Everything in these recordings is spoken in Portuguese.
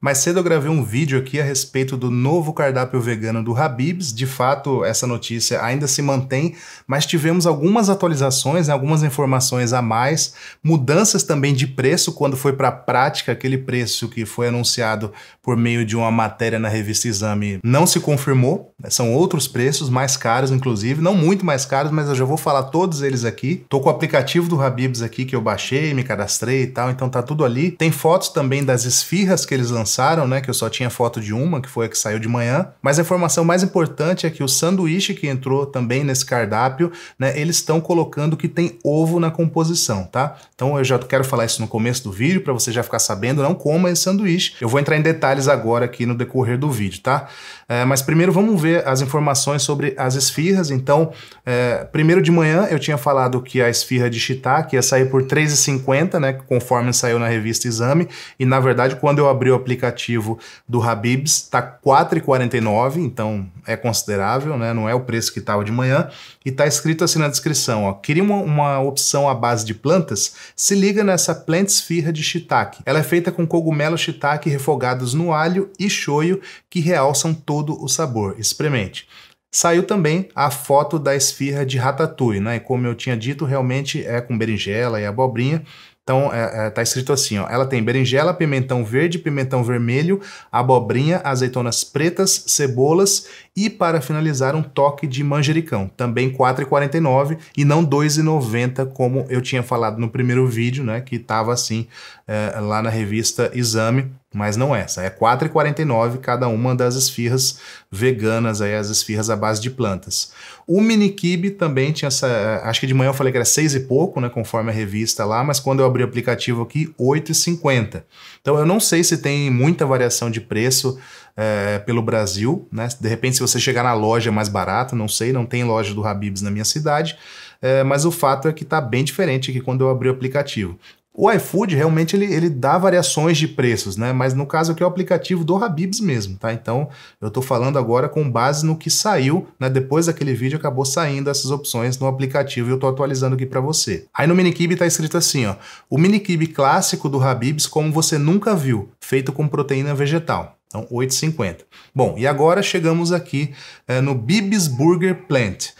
Mais cedo eu gravei um vídeo aqui a respeito do novo cardápio vegano do Habib's. De fato, essa notícia ainda se mantém, mas tivemos algumas atualizações, né, algumas informações a mais, mudanças também de preço quando foi para a prática aquele preço que foi anunciado por meio de uma matéria na revista Exame. Não se confirmou, né, são outros preços mais caros inclusive, não muito mais caros, mas eu já vou falar todos eles aqui. Tô com o aplicativo do Habib's aqui que eu baixei, me cadastrei e tal, então tá tudo ali. Tem fotos também das esfirras que eles lançaram lançaram, né, que eu só tinha foto de uma, que foi a que saiu de manhã. Mas a informação mais importante é que o sanduíche que entrou também nesse cardápio, né, eles estão colocando que tem ovo na composição, tá? Então eu já quero falar isso no começo do vídeo para você já ficar sabendo, não coma esse sanduíche. Eu vou entrar em detalhes agora aqui no decorrer do vídeo, tá? É, mas primeiro vamos ver as informações sobre as esfirras. Então, é, primeiro de manhã eu tinha falado que a esfirra de shiitake ia sair por 3,50, né, conforme saiu na revista Exame, e na verdade quando eu abri o aplicativo aplicativo do Habibs está 4,49, então é considerável, né? Não é o preço que estava de manhã. E está escrito assim na descrição, ó. Queria uma, uma, opção à base de plantas? Se liga nessa Plant Sphere de shiitake. Ela é feita com cogumelo shiitake refogados no alho e shoyu que realçam todo o sabor. Experimente. Saiu também a foto da esfirra de ratatouille, né? E como eu tinha dito, realmente é com berinjela e abobrinha então, é, é, tá escrito assim, ó. Ela tem berinjela, pimentão verde, pimentão vermelho, abobrinha, azeitonas pretas, cebolas e, para finalizar, um toque de manjericão. Também R$ 4,49 e não R$ 2,90, como eu tinha falado no primeiro vídeo, né? Que estava assim é, lá na revista Exame mas não essa. É R$ 4,49 cada uma das esfirras veganas, aí, as esfirras à base de plantas. O mini kibe também tinha essa. Eh, acho que de manhã eu falei que era seis e pouco, né? Conforme a revista lá, mas quando eu abri o aplicativo aqui, 8,50. Então eu não sei se tem muita variação de preço é, pelo Brasil, né? De repente, se você chegar na loja é mais barato, não sei, não tem loja do Habibs na minha cidade. É, mas o fato é que está bem diferente aqui quando eu abri o aplicativo. O iFood realmente ele, ele dá variações de preços, né? Mas no caso aqui é o aplicativo do Habibs mesmo, tá? Então eu tô falando agora com base no que saiu, né? Depois daquele vídeo acabou saindo essas opções no aplicativo e eu tô atualizando aqui para você. Aí no Minikib tá escrito assim, ó: "O Minikib clássico do Habibs como você nunca viu, feito com proteína vegetal". Então, 8,50. Bom, e agora chegamos aqui é, no Bibs Burger Plant.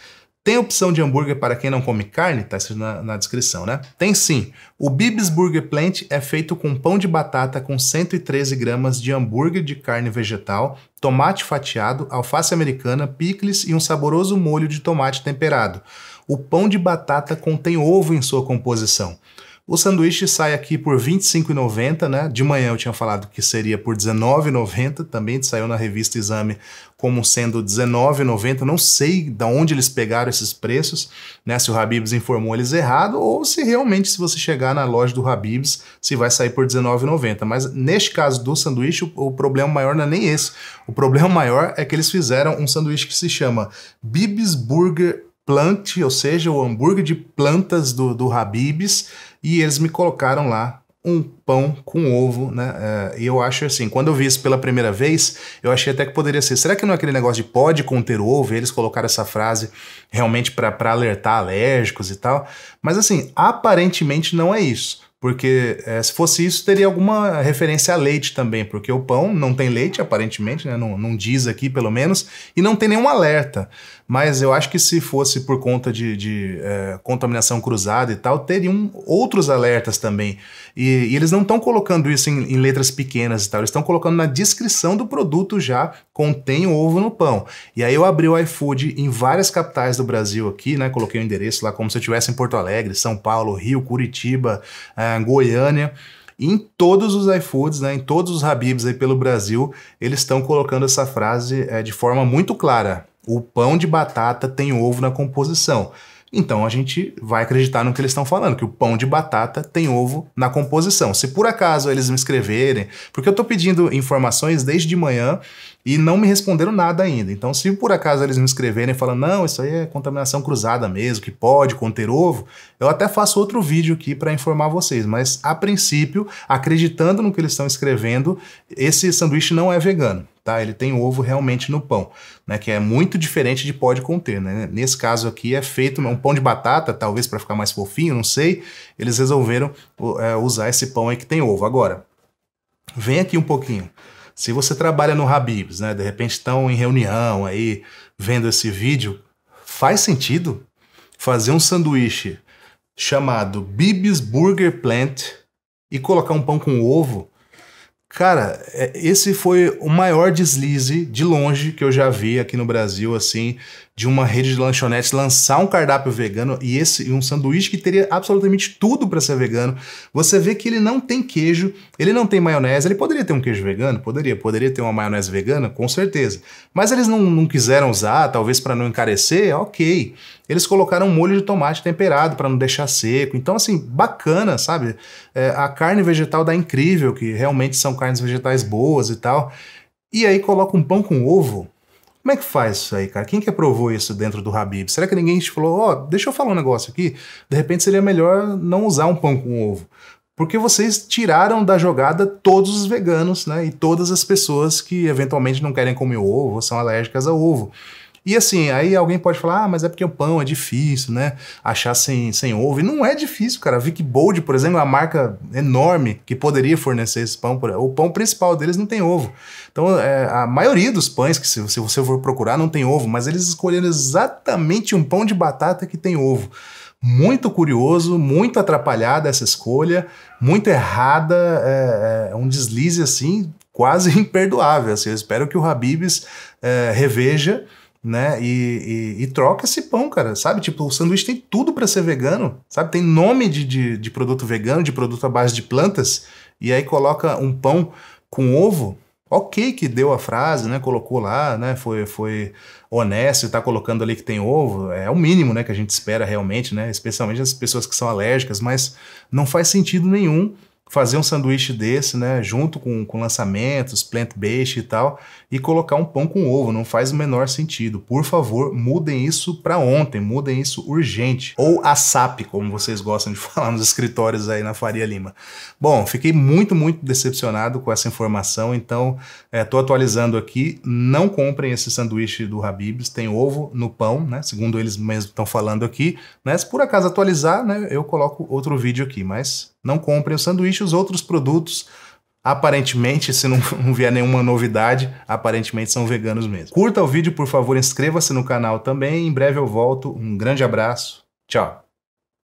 Tem opção de hambúrguer para quem não come carne? Tá escrito na, na, descrição, né? Tem sim. O Bibs Burger Plant é feito com pão de batata com 113 gramas de hambúrguer de carne vegetal, tomate fatiado, alface americana, picles e um saboroso molho de tomate temperado. O pão de batata contém ovo em sua composição. O sanduíche sai aqui por R$ 25,90, né? De manhã eu tinha falado que seria por R$ 19,90, também saiu na revista Exame como sendo R$19,90. Não sei de onde eles pegaram esses preços, né? Se o Habibs informou eles errado ou se realmente, se você chegar na loja do Habibs, se vai sair por R$19,90. Mas neste caso do sanduíche, o, o, problema maior não é nem esse. O problema maior é que eles fizeram um sanduíche que se chama Bibs Burger Plant, ou seja, o hambúrguer de plantas do, do Habibs, e eles me colocaram lá um pão com ovo, né? É, e eu acho assim, quando eu vi isso pela primeira vez, eu achei até que poderia ser. Será que não é aquele negócio de pode conter ovo? E eles colocaram essa frase realmente para alertar alérgicos e tal. Mas assim, aparentemente não é isso. Porque é, se fosse isso, teria alguma referência a leite também, porque o pão não tem leite, aparentemente, né? não, não diz aqui pelo menos, e não tem nenhum alerta. Mas eu acho que se fosse por conta de, de é, contaminação cruzada e tal, teriam outros alertas também. E, e eles não estão colocando isso em, em, letras pequenas e tal, eles estão colocando na descrição do produto já contém ovo no pão. E aí eu abri o iFood em várias capitais do Brasil aqui, né? Coloquei o endereço lá como se eu estivesse em Porto Alegre, São Paulo, Rio, Curitiba. É, na Goiânia. Em todos os iFoods, né, em todos os Habibs aí pelo Brasil, eles estão colocando essa frase é, de forma muito clara. O pão de batata tem ovo na composição. Então a gente vai acreditar no que eles estão falando, que o pão de batata tem ovo na composição. Se por acaso eles me escreverem, porque eu estou pedindo informações desde de manhã e não me responderam nada ainda. Então, se por acaso eles me escreverem falando, não, isso aí é contaminação cruzada mesmo, que pode conter ovo, eu até faço outro vídeo aqui para informar vocês. Mas, a princípio, acreditando no que eles estão escrevendo, esse sanduíche não é vegano. Tá? Ele tem ovo realmente no pão, né? Que é muito diferente de pode conter, né? Nesse caso aqui é feito um pão de batata, talvez para ficar mais fofinho, não sei. Eles resolveram é, usar esse pão aí que tem ovo. Agora, vem aqui um pouquinho. Se você trabalha no Habibs, né, de repente estão em reunião aí, vendo esse vídeo, faz sentido fazer um sanduíche chamado Bibis Burger Plant e colocar um pão com ovo? Cara, é, esse foi o maior deslize de longe que eu já vi aqui no Brasil, assim, de uma rede de lanchonetes lançar um cardápio vegano e esse um sanduíche que teria absolutamente tudo para ser vegano, você vê que ele não tem queijo, ele não tem maionese, ele poderia ter um queijo vegano, poderia, poderia ter uma maionese vegana, com certeza. Mas eles não, não quiseram usar, talvez para não encarecer, ok. Eles colocaram um molho de tomate temperado para não deixar seco. Então, assim, bacana, sabe? É, a carne vegetal dá incrível, que realmente são carnes vegetais boas e tal. E aí coloca um pão com ovo como é que faz isso aí, cara? Quem que aprovou isso dentro do Habib? Será que ninguém te falou, ó, oh, deixa eu falar um negócio aqui? De repente seria melhor não usar um pão com ovo. Porque vocês tiraram da jogada todos os veganos, né? E todas as pessoas que eventualmente não querem comer ovo ou são alérgicas a ovo. E assim, aí alguém pode falar, ah, mas é porque o pão é difícil, né? Achar sem, sem ovo. E não é difícil, cara. A Vic Bold, por exemplo, é uma marca enorme que poderia fornecer esse pão. O pão principal deles não tem ovo. Então, é, a maioria dos pães que se, se você for procurar não tem ovo, mas eles escolheram exatamente um pão de batata que tem ovo muito curioso, muito atrapalhada essa escolha, muito errada, é, é um deslize assim quase imperdoável. Assim, eu espero que o Habibs é, reveja né? E, e, e, troca esse pão, cara, sabe? Tipo, o sanduíche tem tudo para ser vegano, sabe? Tem nome de, de, de, produto vegano, de produto à base de plantas, e aí coloca um pão com ovo. Ok, que deu a frase, né? Colocou lá, né? Foi, foi honesto e tá colocando ali que tem ovo. É o mínimo, né? Que a gente espera realmente, né? Especialmente as pessoas que são alérgicas, mas não faz sentido nenhum fazer um sanduíche desse, né, junto com, com lançamentos, plant-based e tal, e colocar um pão com ovo, não faz o menor sentido. Por favor, mudem isso para ontem, mudem isso urgente. Ou a SAP, como vocês gostam de falar nos escritórios aí na Faria Lima. Bom, fiquei muito, muito decepcionado com essa informação, então estou é, atualizando aqui, não comprem esse sanduíche do Habib's, tem ovo no pão, né, segundo eles mesmos estão falando aqui, né, se por acaso atualizar, né, eu coloco outro vídeo aqui, mas não comprem o sanduíche, os outros produtos aparentemente, se não, não vier nenhuma novidade, aparentemente são veganos mesmo. Curta o vídeo, por favor, inscreva-se no canal também. Em breve eu volto. Um grande abraço. Tchau.